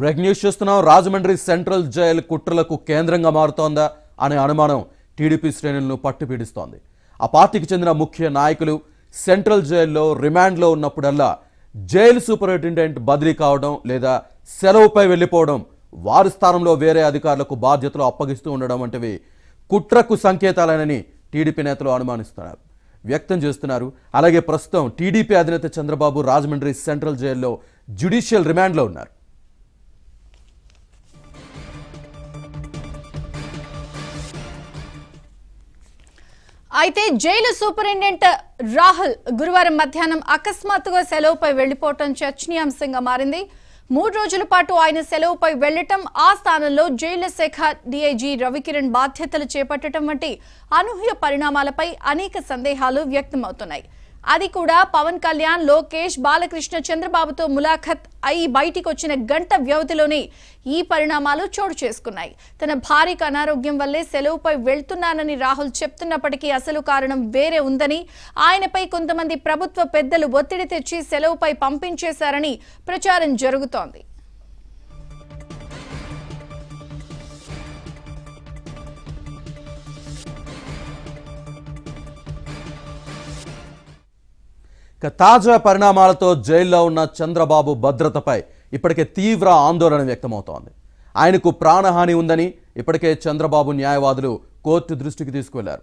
break news చూస్తున్నాం Rajahmundry central jail కుట్రలకు కేంద్రంగా మారుతోందా అనే అనుమానం టీడీపీ శ్రేణులను పట్టుపీడిస్తోంది ఆ పార్టీకి చెందిన ముఖ్య నాయకులు సెంట్రల్ జైల్లో రిమాండ్లో ఉన్నప్పుడల్లా జైలు సూపరింటెండెంట్ బదిలీ కావడం లేదా సెలవుపై వెళ్ళిపోవడం వారి స్థానంలో వేరే అధికారులకు బాధ్యతలు అప్పగిస్తూ ఉండడం వంటివి కుట్రకు సంకేతాలేనని టీడీపీ నేతలు అనుమానిస్తున్నారు వ్యక్తం చేస్తున్నారు అలాగే ప్రస్తుతం టీడీపీ అధినేత చంద్రబాబు రాజమండ్రి సెంట్రల్ జైల్లో జ్యుడిషియల్ రిమాండ్లో ఉన్నారు అయితే జైలు సూపరింటెండెంట్ రాహుల్ గురువారం మధ్యాహ్నం అకస్మాత్తుగా సెలవుపై వెళ్లిపోవటం చర్చనీయాంశంగా మారింది మూడు రోజుల పాటు ఆయన సెలవుపై వెళ్లటం ఆ స్థానంలో జైళ్ల శాఖ డీఐజీ రవికిరణ్ బాధ్యతలు చేపట్టడం వంటి అనూహ్య పరిణామాలపై అనేక సందేహాలు వ్యక్తమవుతున్నాయి అది కూడా పవన్ కళ్యాణ్ లోకేష్ బాలకృష్ణ చంద్రబాబుతో ములాఖత్ అయి బయటికి వచ్చిన గంట వ్యవధిలోనే ఈ పరిణామాలు చోటు చేసుకున్నాయి తన భారీకి అనారోగ్యం వల్లే సెలవుపై వెళ్తున్నానని రాహుల్ చెప్తున్నప్పటికీ అసలు కారణం వేరే ఉందని ఆయనపై కొంతమంది ప్రభుత్వ పెద్దలు ఒత్తిడి తెచ్చి సెలవుపై పంపించేశారని ప్రచారం జరుగుతోంది ఇక తాజా పరిణామాలతో జైల్లో ఉన్న చంద్రబాబు భద్రతపై ఇప్పటికే తీవ్ర ఆందోళన వ్యక్తమవుతోంది ఆయనకు ప్రాణహాని ఉందని ఇప్పటికే చంద్రబాబు న్యాయవాదులు కోర్టు దృష్టికి తీసుకువెళ్లారు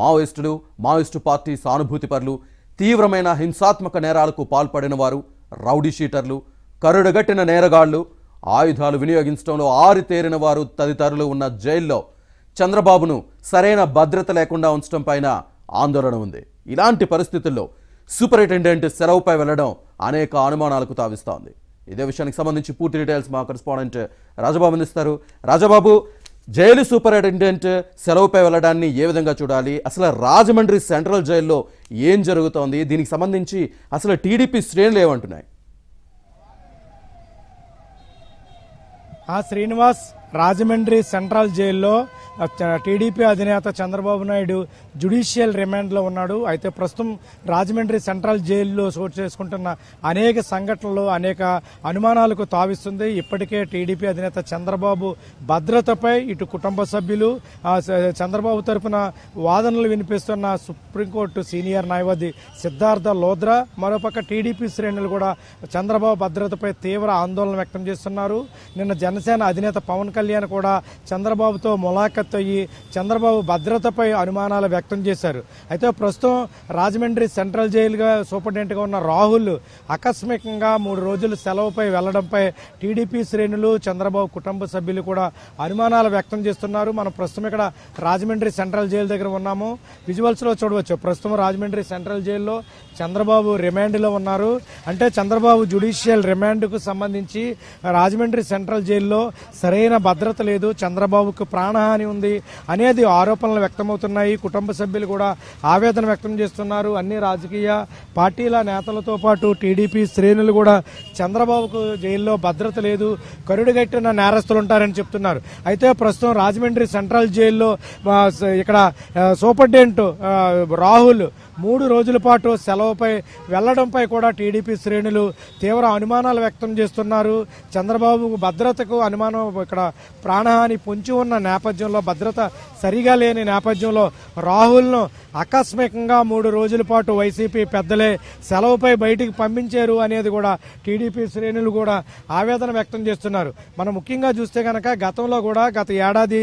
మావోయిస్టులు మావోయిస్టు పార్టీ సానుభూతిపరులు తీవ్రమైన హింసాత్మక నేరాలకు పాల్పడిన వారు రౌడీ షీటర్లు కరుడుగట్టిన నేరగాళ్లు ఆయుధాలు వినియోగించడంలో ఆరితేరిన వారు తదితరులు ఉన్న జైల్లో చంద్రబాబును సరైన భద్రత లేకుండా ఉంచడం పైన ఆందోళన ఉంది ఇలాంటి పరిస్థితుల్లో సూపరింటెండెంట్ సెలవుపై వెళ్లడం అనేక అనుమానాలకు తావిస్తోంది ఇదే విషయానికి సంబంధించి పూర్తి డీటెయిల్స్ మా కరెస్పాండెంట్ రాజబాబు అందిస్తారు రాజబాబు జైలు సూపరింటెండెంట్ సెలవుపై వెళ్ళడాన్ని ఏ విధంగా చూడాలి అసలు రాజమండ్రి సెంట్రల్ జైల్లో ఏం జరుగుతోంది దీనికి సంబంధించి అసలు టీడీపీ శ్రేణులు ఏమంటున్నాయి శ్రీనివాస్ రాజమండ్రి సెంట్రల్ జైల్లో టీడీపీ అధినేత చంద్రబాబు నాయుడు జుడిషియల్ రిమాండ్లో ఉన్నాడు అయితే ప్రస్తుతం రాజమండ్రి సెంట్రల్ జైల్లో చోటు చేసుకుంటున్న అనేక సంఘటనలు అనేక అనుమానాలకు తావిస్తుంది ఇప్పటికే టీడీపీ అధినేత చంద్రబాబు భద్రతపై ఇటు కుటుంబ సభ్యులు చంద్రబాబు తరఫున వాదనలు వినిపిస్తున్న సుప్రీంకోర్టు సీనియర్ న్యాయవాది సిద్ధార్థ లోద్రా మరోపక్క టీడీపీ శ్రేణులు కూడా చంద్రబాబు భద్రతపై తీవ్ర ఆందోళన వ్యక్తం చేస్తున్నారు నిన్న జనసేన అధినేత పవన్ కళ్యాణ్ కూడా చంద్రబాబుతో ములాఖత్ అయ్యి చంద్రబాబు భద్రతపై అనుమానాలు వ్యక్తం చేశారు అయితే ప్రస్తుతం రాజమండ్రి సెంట్రల్ జైలుగా సూపరింటెండెంట్గా ఉన్న రాహుల్ ఆకస్మికంగా మూడు రోజులు సెలవుపై వెళ్లడంపై టీడీపీ శ్రేణులు చంద్రబాబు కుటుంబ సభ్యులు కూడా అనుమానాలు వ్యక్తం చేస్తున్నారు మనం ప్రస్తుతం ఇక్కడ రాజమండ్రి సెంట్రల్ జైలు దగ్గర ఉన్నాము విజువల్స్లో చూడవచ్చు ప్రస్తుతం రాజమండ్రి సెంట్రల్ జైల్లో చంద్రబాబు రిమాండ్లో ఉన్నారు అంటే చంద్రబాబు జ్యుడిషియల్ రిమాండ్కు సంబంధించి రాజమండ్రి సెంట్రల్ జైల్లో సరైన భద్రత లేదు చంద్రబాబుకు ప్రాణహాని ఉంది అనేది ఆరోపణలు వ్యక్తమవుతున్నాయి కుటుంబ సభ్యులు కూడా ఆవేదన వ్యక్తం చేస్తున్నారు అన్ని రాజకీయ పార్టీల నేతలతో పాటు టీడీపీ శ్రేణులు కూడా చంద్రబాబుకు జైల్లో భద్రత లేదు కరుడుగట్టిన నేరస్తులు ఉంటారని చెప్తున్నారు అయితే ప్రస్తుతం రాజమండ్రి సెంట్రల్ జైల్లో ఇక్కడ సూపరింటెండెంట్ రాహుల్ మూడు రోజుల పాటు సెలవుపై వెళ్లడంపై కూడా టీడీపీ శ్రేణులు తీవ్ర అనుమానాలు వ్యక్తం చేస్తున్నారు చంద్రబాబు భద్రతకు అనుమానం ఇక్కడ ప్రాణహాని పొంచి ఉన్న నేపథ్యంలో రాష్ట్రంలో భద్రత సరిగా లేని నేపథ్యంలో రాహుల్ను ఆకస్మికంగా మూడు రోజుల పాటు వైసీపీ పెద్దలే సెలవుపై బయటికి పంపించారు అనేది కూడా టీడీపీ శ్రేణులు కూడా ఆవేదన వ్యక్తం చేస్తున్నారు మనం ముఖ్యంగా చూస్తే కనుక గతంలో కూడా గత ఏడాది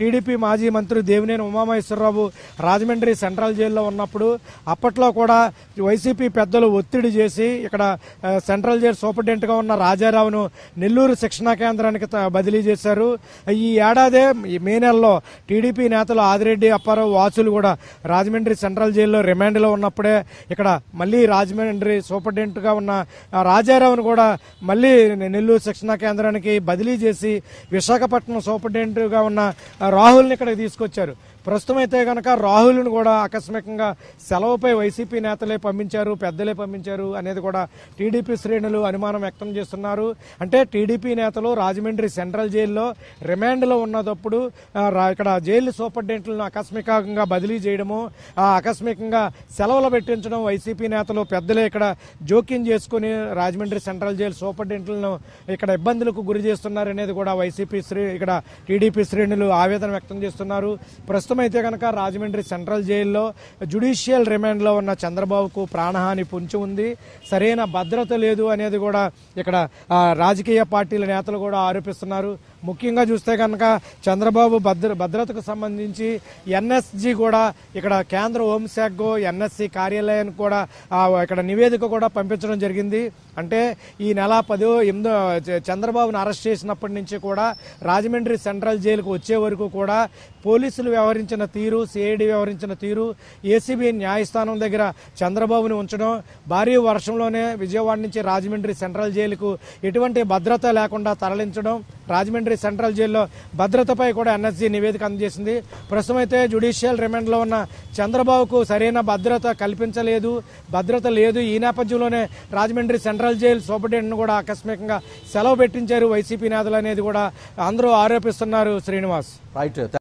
టీడీపీ మాజీ మంత్రి దేవినేని ఉమామహేశ్వరరావు రాజమండ్రి సెంట్రల్ జైల్లో ఉన్నప్పుడు అప్పట్లో కూడా వైసీపీ పెద్దలు ఒత్తిడి చేసి ఇక్కడ సెంట్రల్ జైలు సూపరింటెండెంట్గా ఉన్న రాజారావును నెల్లూరు శిక్షణా కేంద్రానికి బదిలీ చేశారు ఈ ఏడాదే మే నేపథ్యంలో టీడీపీ నేతలు ఆదిరెడ్డి అప్పారావు వాసులు కూడా రాజమండ్రి సెంట్రల్ జైల్లో రిమాండ్లో ఉన్నప్పుడే ఇక్కడ మళ్ళీ రాజమండ్రి సూపరింటెండెంట్గా ఉన్న రాజారావును కూడా మళ్ళీ నెల్లూరు శిక్షణా కేంద్రానికి బదిలీ చేసి విశాఖపట్నం సూపరింటెండెంట్గా ఉన్న రాహుల్ని ఇక్కడికి తీసుకొచ్చారు ప్రస్తుతం అయితే కనుక రాహుల్ను కూడా ఆకస్మికంగా సెలవుపై వైసీపీ నేతలే పంపించారు పెద్దలే పంపించారు అనేది కూడా టీడీపీ శ్రేణులు అనుమానం వ్యక్తం చేస్తున్నారు అంటే టీడీపీ నేతలు రాజమండ్రి సెంట్రల్ జైల్లో రిమాండ్లో ఉన్నప్పుడు ఇక్కడ జైలు సూపరింటెండెంట్లను ఆకస్మికంగా బదిలీ చేయడము ఆకస్మికంగా సెలవులు పెట్టించడం వైసీపీ నేతలు పెద్దలే ఇక్కడ జోక్యం చేసుకుని రాజమండ్రి సెంట్రల్ జైలు సూపరింటెండెంట్లను ఇక్కడ ఇబ్బందులకు గురి చేస్తున్నారు అనేది కూడా వైసీపీ శ్రీ ఇక్కడ టీడీపీ శ్రేణులు ఆవేదన వ్యక్తం చేస్తున్నారు ప్రస్తుతం ప్రస్తుతం అయితే కనుక రాజమండ్రి సెంట్రల్ జైల్లో జుడిషియల్ రిమాండ్లో ఉన్న చంద్రబాబుకు ప్రాణహాని పుంచి ఉంది సరైన భద్రత లేదు అనేది కూడా ఇక్కడ రాజకీయ పార్టీల నేతలు కూడా ఆరోపిస్తున్నారు ముఖ్యంగా చూస్తే కనుక చంద్రబాబు భద్ర భద్రతకు సంబంధించి ఎన్ఎస్జి కూడా ఇక్కడ కేంద్ర హోంశాఖ ఎన్ఎస్సి కార్యాలయానికి కూడా ఇక్కడ నివేదిక కూడా పంపించడం జరిగింది అంటే ఈ నెల పదో ఎనిమిదో చంద్రబాబును అరెస్ట్ చేసినప్పటి నుంచి కూడా రాజమండ్రి సెంట్రల్ జైలుకు వచ్చే వరకు కూడా పోలీసులు వ్యవహరించిన తీరు సిఐడి వ్యవహరించిన తీరు ఏసీబీ న్యాయస్థానం దగ్గర చంద్రబాబుని ఉంచడం భారీ వర్షంలోనే విజయవాడ నుంచి రాజమండ్రి సెంట్రల్ జైలుకు ఎటువంటి భద్రత లేకుండా తరలించడం రాజమండ్రి సెంట్రల్ జైల్లో భద్రతపై కూడా ఎన్ఎస్జీ నివేదిక అందజేసింది ప్రస్తుతం అయితే జ్యుడిషియల్ రిమాండ్లో ఉన్న చంద్రబాబుకు సరైన భద్రత కల్పించలేదు భద్రత లేదు ఈ నేపథ్యంలోనే రాజమండ్రి సెంట్రల్ జైలు సూపరింటెండెంట్ను కూడా ఆకస్మికంగా సెలవు పెట్టించారు వైసీపీ నేతలు అనేది కూడా అందరూ ఆరోపిస్తున్నారు శ్రీనివాస్ రైట్